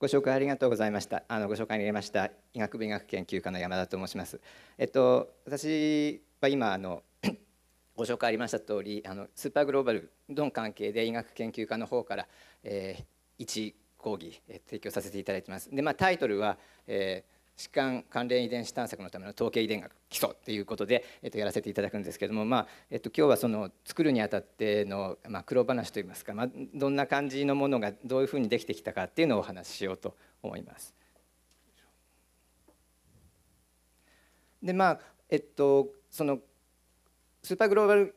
ご紹介ありがとうございました。あのご紹介に入れました医学部医学研究科の山田と申します。えっと私は今あの ご紹介ありました通り、あのスーパーグローバルの関係で医学研究科の方から、えー、一講義、えー、提供させていただいてます。でまあタイトルは、えー疾患関連遺伝子探索のための統計遺伝学基礎っていうことで、えっと、やらせていただくんですけども、まあえっと、今日はその作るにあたっての、まあ、苦労話といいますか、まあ、どんな感じのものがどういうふうにできてきたかっていうのをお話ししようと思います。でまあえっとそのスーパーグローバル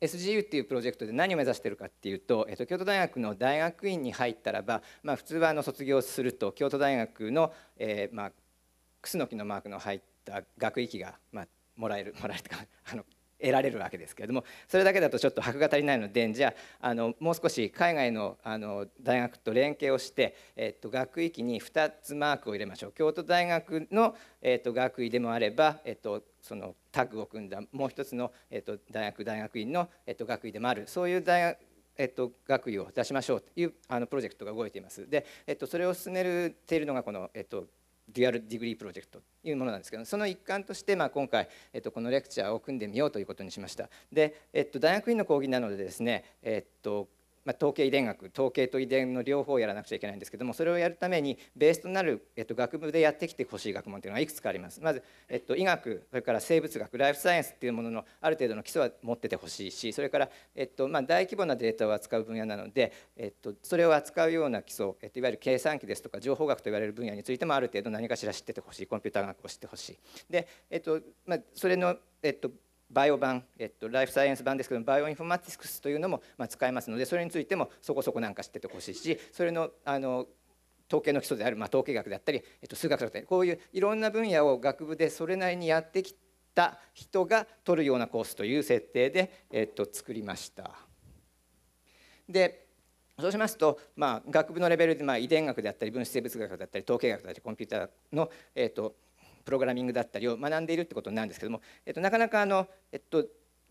SGU っていうプロジェクトで何を目指してるかっていうと、えっと、京都大学の大学院に入ったらば、まあ、普通はあの卒業すると京都大学の、えーまあ、クスノキのマークの入った学域が、まあ、もらえる もらえるとか あの得られるわけですけれどもそれだけだとちょっと箔が足りないのでじゃああのもう少し海外のあの大学と連携をして、えっと、学域に2つマークを入れましょう京都大学の、えっと、学位でもあれば、えっと、そのタッグを組んだもう一つの、えっと、大学大学院の、えっと、学位でもあるそういう大学えっと、学位を出しましょうというあのプロジェクトが動いています。で、えっと、それを進めているのがこの、えっと、デュアルディグリープロジェクトというものなんですけどその一環として、まあ、今回、えっと、このレクチャーを組んでみようということにしました。で、えっと、大学院の講義なのでですね、えっと、まあ、統計遺伝学統計と遺伝の両方をやらなくちゃいけないんですけどもそれをやるためにベースとなる、えっと、学部でやってきてほしい学問というのがいくつかありますまず、えっと、医学それから生物学ライフサイエンスっていうもののある程度の基礎は持っててほしいしそれから、えっとまあ、大規模なデータを扱う分野なので、えっと、それを扱うような基礎、えっと、いわゆる計算機ですとか情報学といわれる分野についてもある程度何かしら知っててほしいコンピューター学を知ってほしい。で、えっとまあ、それのえっと、バイオ版、えっと、ライフサイエンス版ですけどバイオインフォマティクスというのも、ま使えますのでそれについてもそこそこなんか知っててほしいしそれのあの統計の基礎である、まあ、統計学だったり、えっと、数学だったりこういういろんな分野を学部でそれなりにやってきた人が取るようなコースという設定で、えっと、作りました。でそうしますと、まあ、学部のレベルで、まあ、遺伝学であったり分子生物学だったり統計学だったりコンピューターの、えっとプログラミングだったりを学んでいるってことなんですけども、えっと、なかなかあの、えっと、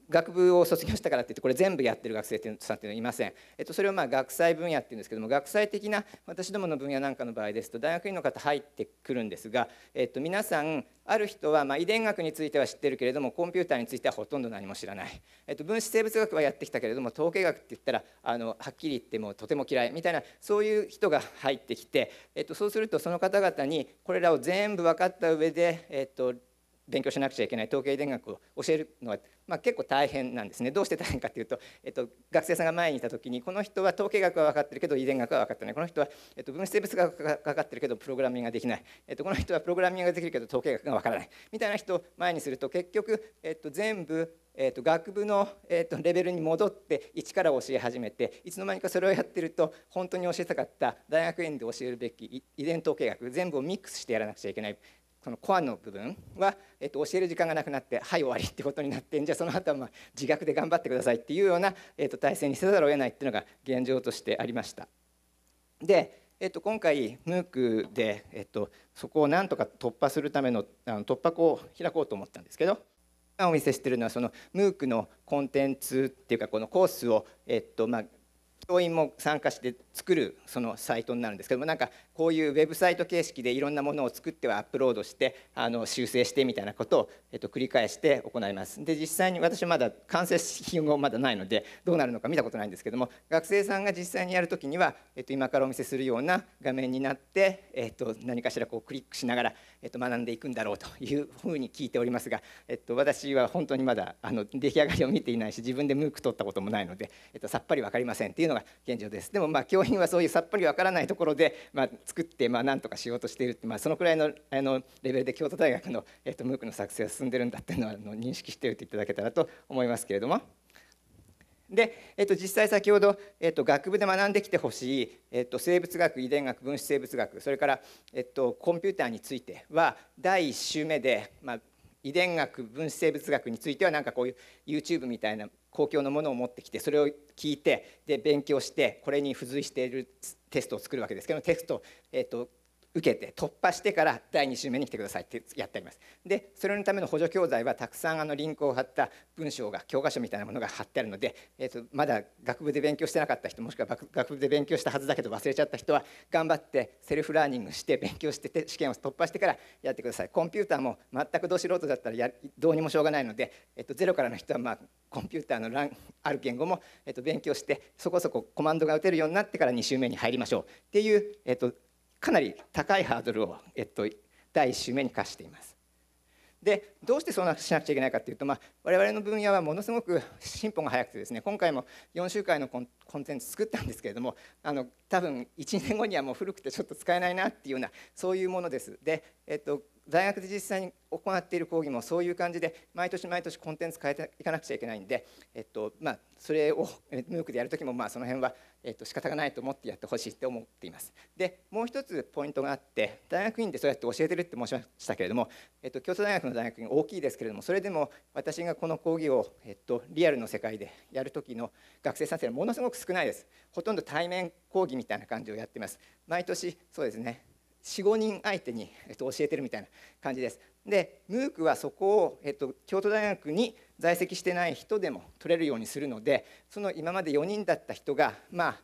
学部を卒業したからって言ってこれ全部やってる学生さんっていうのはいません、えっと、それをまあ学際分野っていうんですけども学際的な私どもの分野なんかの場合ですと大学院の方入ってくるんですが、えっと、皆さんある人はま遺伝学については知ってるけれどもコンピューターについてはほとんど何も知らない、えっと、分子生物学はやってきたけれども統計学って言ったらあのはっきり言ってもうとても嫌いみたいなそういう人が入ってきて、えっと、そうするとその方々にこれらを全部分かった上で、えっと勉強しなくちゃいけない統計遺伝学を教えるのは、まあ、結構大変なんですねどうして大変かというと、えっと、学生さんが前にいた時にこの人は統計学は分かってるけど遺伝学は分かってないこの人は、えっと、分子生物学が分かってるけどプログラミングができない、えっと、この人はプログラミングができるけど統計学が分からないみたいな人を前にすると結局、えっと、全部えー、と学部の、えー、とレベルに戻って一から教え始めていつの間にかそれをやってると本当に教えたかった大学院で教えるべき遺伝統計学全部をミックスしてやらなくちゃいけないそのコアの部分は、えっと、教える時間がなくなってはい終わりってことになってじゃあその後はまあ自学で頑張ってくださいっていうような、えっと、体制にせざるを得ないっていうのが現状としてありました。でえっと、今回 MOOC で、えっと、そこをなんとか突破するためのあの突破口を開こうと思ったんですけどお見せしてるのはその MOOC のコンテンツっていうかこのコースを、えっとまあ、教員も参加して作るそのサイトになるんですけどもなんかこういうウェブサイト形式でいろんなものを作ってはアップロードしてあの修正してみたいなことを、えっと、繰り返して行いますで実際に私まだ完成品をまだないのでどうなるのか見たことないんですけども学生さんが実際にやるときには、えっと、今からお見せするような画面になって、えっと、何かしらこうクリックしながら、えっと、学んでいくんだろうというふうに聞いておりますが、えっと、私は本当にまだあの出来上がりを見ていないし自分でムーク取ったこともないので、えっと、さっぱり分かりませんっていうのが現状ですでもまあ教員はそういうさっぱり分からないところで、まあ作って、まあ、なんとかしようとしているって、まあ、そのくらいのあのレベルで京都大学の、えー、とムークの作成が進んでるんだっていうのはあの認識しておいていただけたらと思いますけれども。で、えっと、実際先ほど、えっと、学部で学んできてほしい、えっと、生物学遺伝学分子生物学それから、えっと、コンピューターについては第1週目で、まあ、遺伝学分子生物学についてはなんかこういう YouTube みたいな公共のものを持ってきてそれを聞いてで勉強してこれに付随しているテストを作るわけですけどテスト、えーと、と受けて突破してから第2週目に来てくださいってやってあります。でそれのための補助教材はたくさんあのリンクを貼った文章が教科書みたいなものが貼ってあるので、えーと、まだ学部で勉強してなかった人もしくは学部で勉強したはずだけど忘れちゃった人は頑張ってセルフラーニングして勉強してて試験を突破してからやってください。コンピューターも全くど素人だったらやどうにもしょうがないので、えーと、ゼロからの人は、まあ、コンピューターのランある言語も、えと、と勉強してそこそこコマンドが打てるようになってから2週目に入りましょうっていう、えー、とかなり高いハードルを、えっと、第1週目に課しています。でどうしてそうしなくちゃいけないかというと、まあ、我々の分野はものすごく進歩が早くてですね今回も4週間のコンテンツ作ったんですけれどもあの多分1年後にはもう古くてちょっと使えないなっていうようなそういうものです。で、えっと、大学で実際に行っている講義もそういう感じで毎年毎年コンテンツ変えていかなくちゃいけないんで、えっとまあ、それを MOOC でやる時もまあその辺は、えっと仕方がないと思ってやってほしいって思っています。でもう一つポイントがあって大学院でそうやって教えてるって申しましたけれども、えっと、京都大学の大学院大きいですけれどもそれでも私がこの講義を、えっと、リアルの世界でやる時の学生さんってものすごく少ないです。ほとんど対面講義みたいな感じをやってます。毎年そうですね45人相手に、えっと、教えてるみたいな感じです。で MOOC はそこを、えっと、京都大学に在籍してない人でも取れるようにするのでその今まで4人だった人がまあ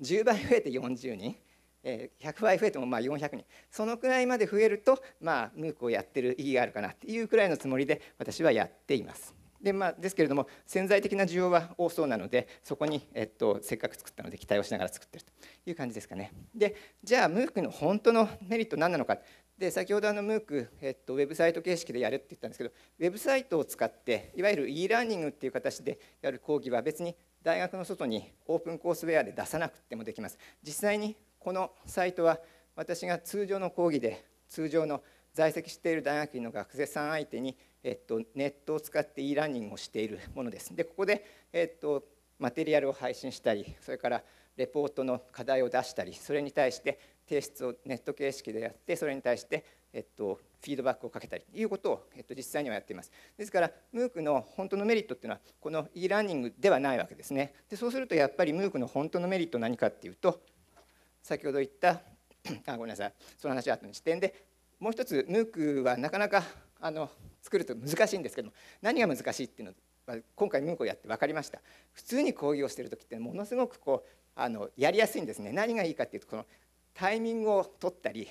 10倍増えて40人。100倍増えてもまあ400人そのくらいまで増えるとまあ MOOC をやってる意義があるかなっていうくらいのつもりで私はやっています。でまあ、ですけれども潜在的な需要は多そうなのでそこに、えっと、せっかく作ったので期待をしながら作ってるという感じですかね。でじゃあ MOOC の本当のメリット何なのかで先ほどあの MOOC、えっと、ウェブサイト形式でやるって言ったんですけどウェブサイトを使っていわゆる e ラーニングっていう形でやる講義は別に大学の外にオープンコースウェアで出さなくてもできます。実際にこのサイトは私が通常の講義で通常の在籍している大学院の学生さん相手にえっと、ネットを使って e ラーニングをしているものです。でここで、えっと、マテリアルを配信したりそれからレポートの課題を出したりそれに対して提出をネット形式でやってそれに対して、えっと、フィードバックをかけたりということを、えっと、実際にはやっています。ですから MOOC の本当のメリットっていうのはこの e ラーニングではないわけですね。でそうするとやっぱり MOOC の本当のメリット何かっていうと先ほど言ったあごめんなさいその話は後に視点でもう一つ MOOC はなかなかあの作ると難しいんですけど何が難しいっていうのは今回ムンコやって分かりました普通に講義をしてる時ってものすごくこうあのやりやすいんですね何がいいかっていうとこのタイミングを取ったり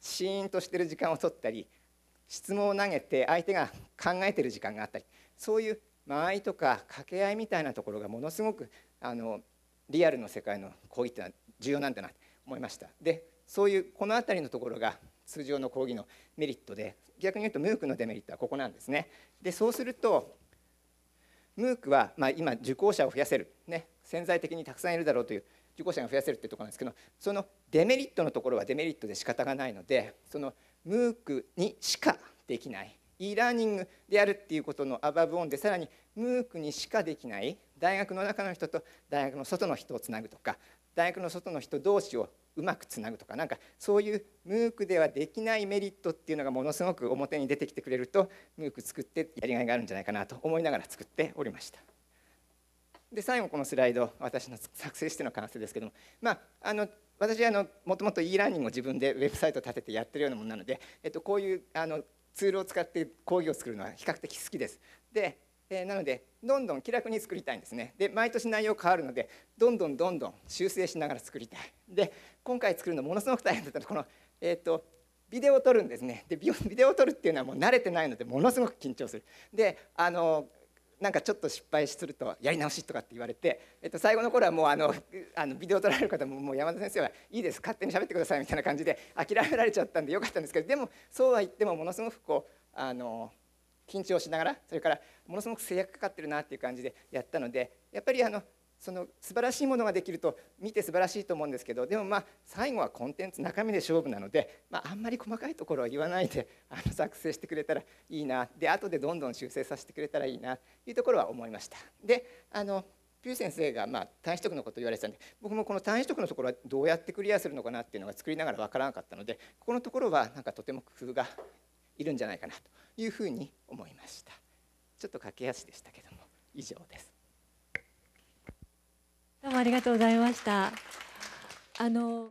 シーンとしてる時間を取ったり質問を投げて相手が考えてる時間があったりそういう間合いとか掛け合いみたいなところがものすごくあのリアルの世界の行為っていうのは重要なんだなと思いました。でそういうこの辺りのところが通常の講義のメリットで逆に言うと MOOC のデメリットはここなんですね。でそうすると MOOC は、まあ、今受講者を増やせる、ね、潜在的にたくさんいるだろうという受講者が増やせるってとこなんですけどそのデメリットのところはデメリットで仕方がないのでその MOOC にしかできない e ラーニングであるっていうことのアバブオンでさらに MOOC にしかできない大学の中の人と大学の外の人をつなぐとか大学の外の人同士をうまくつなぐとかなんかそういう MOOC ではできないメリットっていうのがものすごく表に出てきてくれると MOOC 作ってやりがいがあるんじゃないかなと思いながら作っておりました。で最後このスライド私の作成しての完成ですけどもまああの私あのもともと e ラーニングを自分でウェブサイト立ててやってるようなものなので、えっと、こういうあのツールを使って講義を作るのは比較的好きです。でえー、なのでどんどん気楽に作りたいんですねで毎年内容変わるのでどんどんどんどん修正しながら作りたいで今回作るのものすごく大変だったのこの、えーと、ビデオを撮るんですねでビデオを撮るっていうのはもう慣れてないのでものすごく緊張するであのなんかちょっと失敗するとやり直しとかって言われて、えっと、最後の頃はもうあのあのビデオを撮られる方ももう山田先生はいいです勝手に喋ってくださいみたいな感じで諦められちゃったんでよかったんですけどでもそうは言ってもものすごくこうあの緊張しながらそれからものすごく制約かかってるなっていう感じでやったのでやっぱりあのその素晴らしいものができると見て素晴らしいと思うんですけどでもまあ最後はコンテンツ中身で勝負なので、まあ、あんまり細かいところは言わないであの作成してくれたらいいなで後でどんどん修正させてくれたらいいなというところは思いました。であのピュー先生がまあ単取得のことを言われてたんで僕もこの単位取得のところはどうやってクリアするのかなっていうのが作りながら分からなかったのでここのところはなんかとても工夫がいるんじゃないかなというふうに思いましたちょっと駆け足でしたけども以上ですどうもありがとうございましたあの